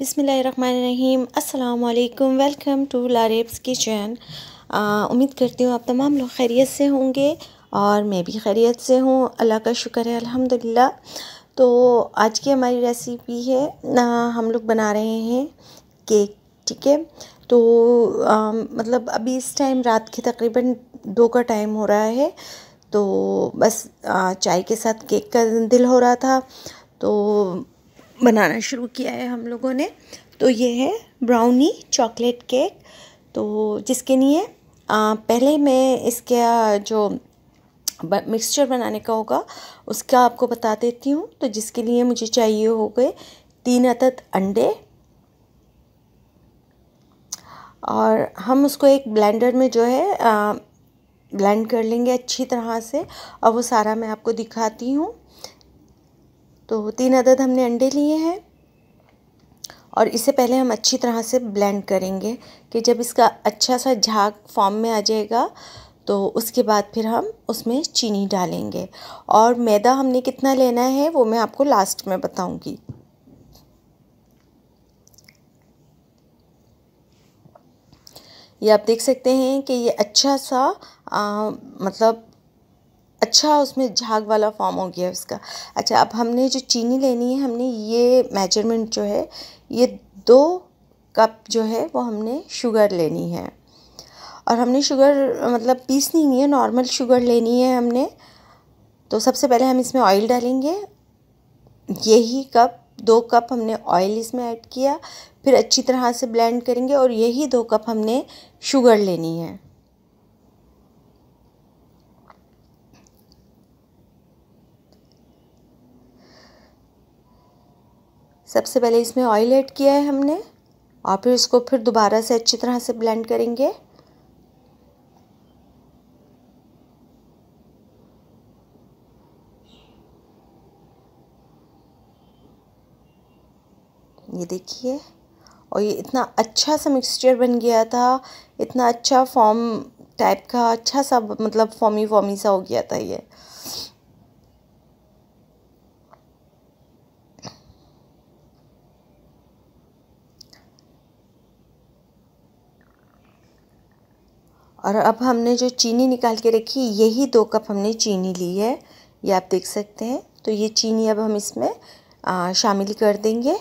बिसमीम अल्लाम welcome to लारेब्स kitchen उम्मीद करती हूँ आप तमाम लोग खैरियत से होंगे और मैं भी खैरियत से हूँ अल्लाह का शुक्र है अल्हम्दुलिल्लाह तो आज की हमारी रेसिपी है ना हम लोग बना रहे हैं केक ठीक है तो आ, मतलब अभी इस टाइम रात के तकरीबन दो का टाइम हो रहा है तो बस आ, चाय के साथ केक का दिल हो रहा था तो बनाना शुरू किया है हम लोगों ने तो ये है ब्राउनी चॉकलेट केक तो जिसके लिए पहले मैं इसका जो मिक्सचर बनाने का होगा उसका आपको बता देती हूँ तो जिसके लिए मुझे चाहिए हो गए तीन अदद अंडे और हम उसको एक ब्लेंडर में जो है आ, ब्लेंड कर लेंगे अच्छी तरह से और वो सारा मैं आपको दिखाती हूँ तो तीन अदद हमने अंडे लिए हैं और इसे पहले हम अच्छी तरह से ब्लेंड करेंगे कि जब इसका अच्छा सा झाग फॉर्म में आ जाएगा तो उसके बाद फिर हम उसमें चीनी डालेंगे और मैदा हमने कितना लेना है वो मैं आपको लास्ट में बताऊंगी ये आप देख सकते हैं कि ये अच्छा सा आ, मतलब अच्छा उसमें झाग वाला फॉर्म हो गया उसका अच्छा अब हमने जो चीनी लेनी है हमने ये मेजरमेंट जो है ये दो कप जो है वो हमने शुगर लेनी है और हमने शुगर मतलब पीसनी नहीं है नॉर्मल शुगर लेनी है हमने तो सबसे पहले हम इसमें ऑयल डालेंगे यही कप दो कप हमने ऑयल इसमें ऐड किया फिर अच्छी तरह से ब्लेंड करेंगे और यही दो कप हमने शुगर लेनी है सबसे पहले इसमें ऑयल ऐड किया है हमने और फिर इसको फिर दोबारा से अच्छी तरह से ब्लेंड करेंगे ये देखिए और ये इतना अच्छा सा मिक्सचर बन गया था इतना अच्छा फॉर्म टाइप का अच्छा सा मतलब फॉमी फॉमी सा हो गया था ये और अब हमने जो चीनी निकाल के रखी यही दो कप हमने चीनी ली है ये आप देख सकते हैं तो ये चीनी अब हम इसमें शामिल कर देंगे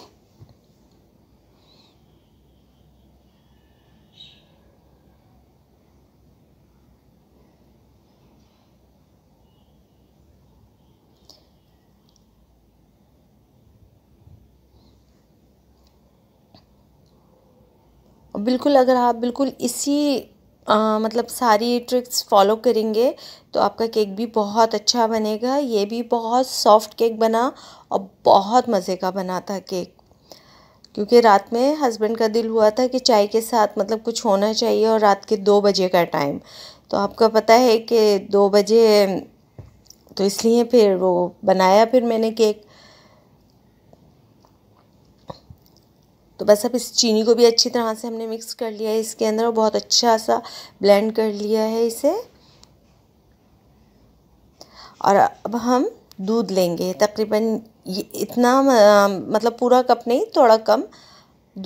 बिल्कुल अगर आप बिल्कुल इसी मतलब सारी ट्रिक्स फॉलो करेंगे तो आपका केक भी बहुत अच्छा बनेगा ये भी बहुत सॉफ्ट केक बना और बहुत मज़े का बना था केक क्योंकि रात में हस्बैंड का दिल हुआ था कि चाय के साथ मतलब कुछ होना चाहिए और रात के दो बजे का टाइम तो आपका पता है कि दो बजे तो इसलिए फिर वो बनाया फिर मैंने केक तो बस अब इस चीनी को भी अच्छी तरह से हमने मिक्स कर लिया है इसके अंदर और बहुत अच्छा सा ब्लेंड कर लिया है इसे और अब हम दूध लेंगे तकरीबन ये इतना मतलब पूरा कप नहीं थोड़ा कम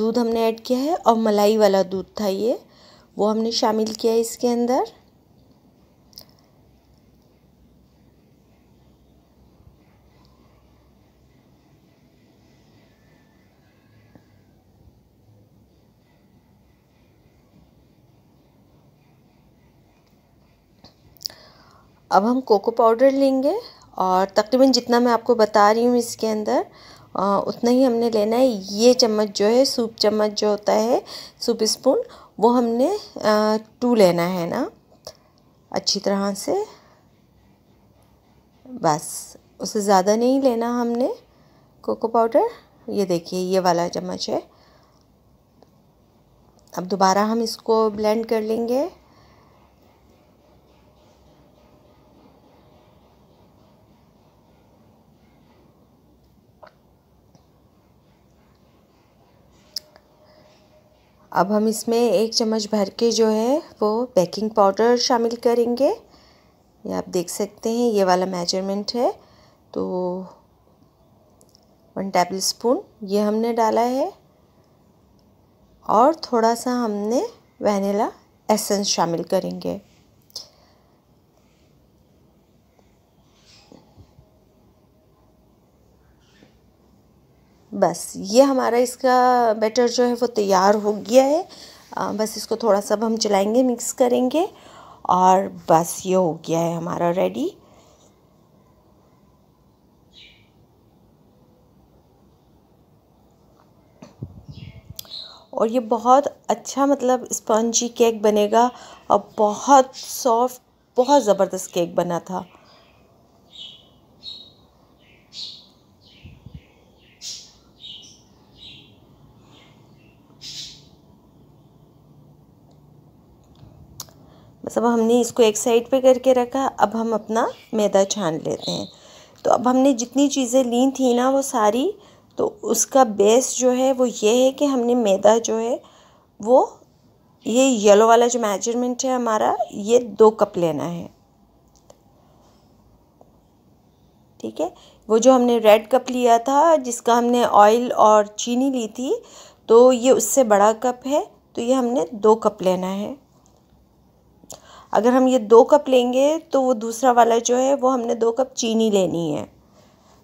दूध हमने ऐड किया है और मलाई वाला दूध था ये वो हमने शामिल किया है इसके अंदर अब हम कोको पाउडर लेंगे और तकरीबन जितना मैं आपको बता रही हूँ इसके अंदर आ, उतना ही हमने लेना है ये चम्मच जो है सूप चम्मच जो होता है सूप स्पून वो हमने आ, टू लेना है ना अच्छी तरह से बस उसे ज़्यादा नहीं लेना हमने कोको पाउडर ये देखिए ये वाला चम्मच है अब दोबारा हम इसको ब्लेंड कर लेंगे अब हम इसमें एक चम्मच भर के जो है वो बेकिंग पाउडर शामिल करेंगे ये आप देख सकते हैं ये वाला मेजरमेंट है तो वन टेबल स्पून ये हमने डाला है और थोड़ा सा हमने वेनिला एसेंस शामिल करेंगे बस ये हमारा इसका बैटर जो है वो तैयार हो गया है आ, बस इसको थोड़ा सा हम चलाएंगे मिक्स करेंगे और बस ये हो गया है हमारा रेडी और ये बहुत अच्छा मतलब स्पंजी केक बनेगा और बहुत सॉफ्ट बहुत ज़बरदस्त केक बना था सब हमने इसको एक साइड पे करके रखा अब हम अपना मैदा छान लेते हैं तो अब हमने जितनी चीज़ें ली थी ना वो सारी तो उसका बेस जो है वो ये है कि हमने मैदा जो है वो ये येलो वाला जो मेजरमेंट है हमारा ये दो कप लेना है ठीक है वो जो हमने रेड कप लिया था जिसका हमने ऑयल और चीनी ली थी तो ये उससे बड़ा कप है तो ये हमने दो कप लेना है अगर हम ये दो कप लेंगे तो वो दूसरा वाला जो है वो हमने दो कप चीनी लेनी है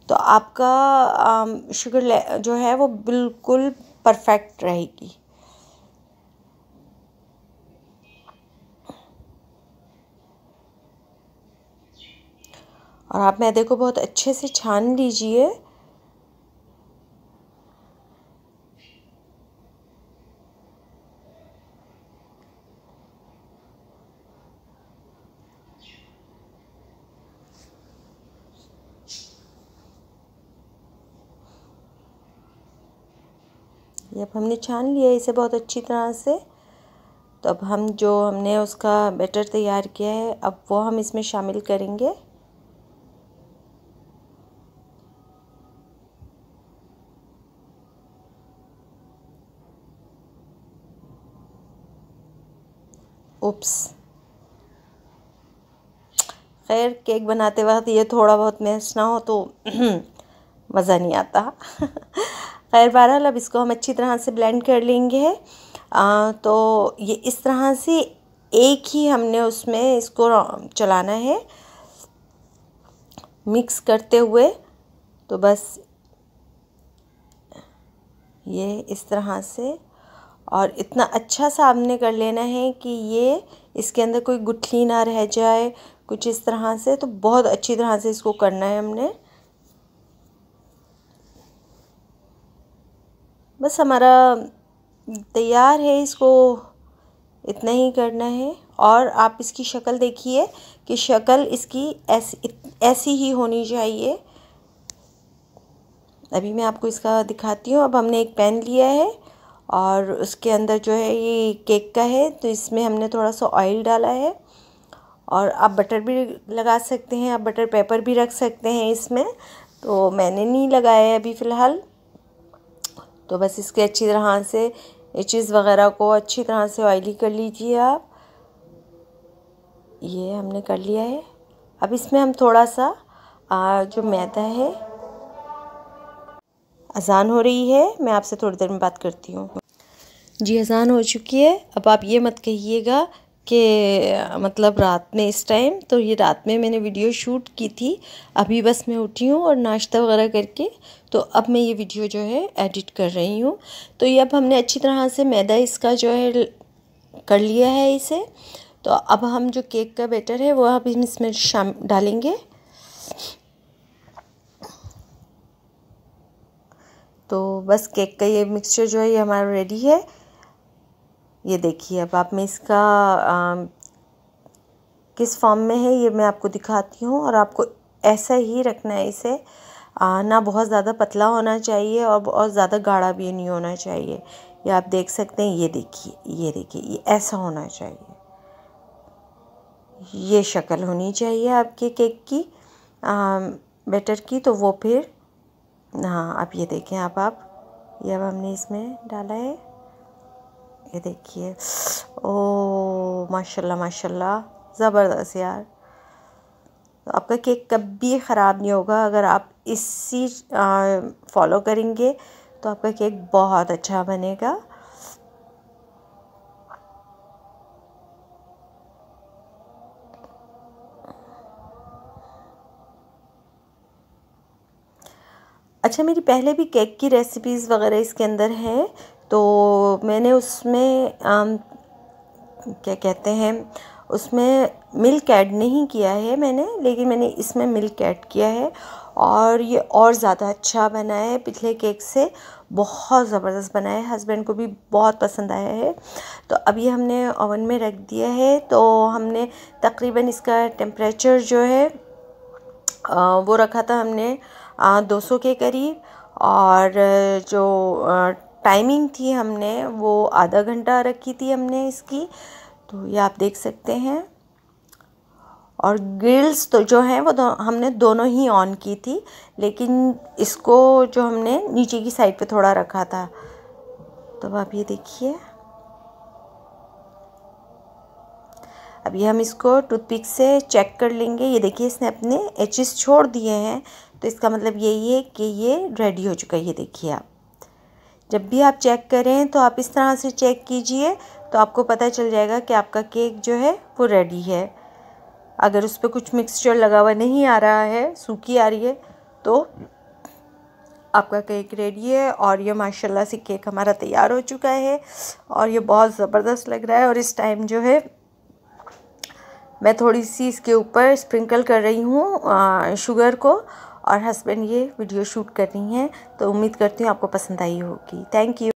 तो आपका शुगर जो है वो बिल्कुल परफेक्ट रहेगी और आप मैदे को बहुत अच्छे से छान लीजिए ये अब हमने छान लिया इसे बहुत अच्छी तरह से तो अब हम जो हमने उसका बैटर तैयार किया है अब वो हम इसमें शामिल करेंगे उप्स खैर केक बनाते वक्त ये थोड़ा बहुत मिस ना हो तो मज़ा नहीं आता खैर बहरहाल अब इसको हम अच्छी तरह से ब्लेंड कर लेंगे आ, तो ये इस तरह से एक ही हमने उसमें इसको चलाना है मिक्स करते हुए तो बस ये इस तरह से और इतना अच्छा सा आपने कर लेना है कि ये इसके अंदर कोई गुठली ना रह जाए कुछ इस तरह से तो बहुत अच्छी तरह से इसको करना है हमने बस हमारा तैयार है इसको इतना ही करना है और आप इसकी शक्ल देखिए कि शक्ल इसकी ऐसी ऐसी ही होनी चाहिए अभी मैं आपको इसका दिखाती हूँ अब हमने एक पेन लिया है और उसके अंदर जो है ये केक का है तो इसमें हमने थोड़ा सा ऑयल डाला है और आप बटर भी लगा सकते हैं आप बटर पेपर भी रख सकते हैं इसमें तो मैंने नहीं लगाया है अभी फ़िलहाल तो बस इसके अच्छी तरह से एचेज़ वगैरह को अच्छी तरह से ऑयली कर लीजिए आप ये हमने कर लिया है अब इसमें हम थोड़ा सा आ, जो मैदा है अजान हो रही है मैं आपसे थोड़ी देर में बात करती हूँ जी अजान हो चुकी है अब आप ये मत कहिएगा के मतलब रात में इस टाइम तो ये रात में मैंने वीडियो शूट की थी अभी बस मैं उठी हूँ और नाश्ता वगैरह करके तो अब मैं ये वीडियो जो है एडिट कर रही हूँ तो ये अब हमने अच्छी तरह से मैदा इसका जो है कर लिया है इसे तो अब हम जो केक का बैटर है वह अब हम इसमें शाम डालेंगे तो बस केक का ये मिक्सचर जो है ये हमारा रेडी है ये देखिए अब आप में इसका आ, किस फॉर्म में है ये मैं आपको दिखाती हूँ और आपको ऐसा ही रखना है इसे आ, ना बहुत ज़्यादा पतला होना चाहिए और बहुत ज़्यादा गाढ़ा भी नहीं होना चाहिए ये आप देख सकते हैं ये देखिए ये देखिए ये ऐसा होना चाहिए ये शक्ल होनी चाहिए आपके केक की आ, बेटर की तो वो फिर हाँ आप ये देखें आप आप ये अब हमने इसमें डाला है ये देखिए ओ माशाल्लाह माशाल्लाह ज़बरदस्त यार आपका केक कभी ख़राब नहीं होगा अगर आप इसी फॉलो करेंगे तो आपका केक बहुत अच्छा बनेगा अच्छा मेरी पहले भी केक की रेसिपीज़ वगैरह इसके अंदर हैं तो मैंने उसमें क्या कहते हैं उसमें मिल्क ऐड नहीं किया है मैंने लेकिन मैंने इसमें मिल्क ऐड किया है और ये और ज़्यादा अच्छा बना है पिछले केक से बहुत ज़बरदस्त बना है हस्बैंड को भी बहुत पसंद आया है तो अभी हमने ओवन में रख दिया है तो हमने तकरीबन इसका टेम्परेचर जो है वो रखा था हमने 200 के करीब और जो टाइमिंग थी हमने वो आधा घंटा रखी थी हमने इसकी तो ये आप देख सकते हैं और ग्रिल्स तो जो हैं वो दो, हमने दोनों ही ऑन की थी लेकिन इसको जो हमने नीचे की साइड पे थोड़ा रखा था तो आप ये देखिए अभी हम इसको टूथपिक से चेक कर लेंगे ये देखिए इसने अपने एचिस छोड़ दिए हैं तो इसका मतलब यही है कि ये रेडी हो चुका है ये देखिए आप जब भी आप चेक करें तो आप इस तरह से चेक कीजिए तो आपको पता चल जाएगा कि आपका केक जो है वो रेडी है अगर उस पर कुछ मिक्सचर लगा हुआ नहीं आ रहा है सूखी आ रही है तो आपका केक रेडी है और ये माशाल्लाह से केक हमारा तैयार हो चुका है और ये बहुत ज़बरदस्त लग रहा है और इस टाइम जो है मैं थोड़ी सी इसके ऊपर स्प्रिंकल कर रही हूँ शुगर को और हस्बैंड ये वीडियो शूट कर रही हैं तो उम्मीद करती हूँ आपको पसंद आई होगी थैंक यू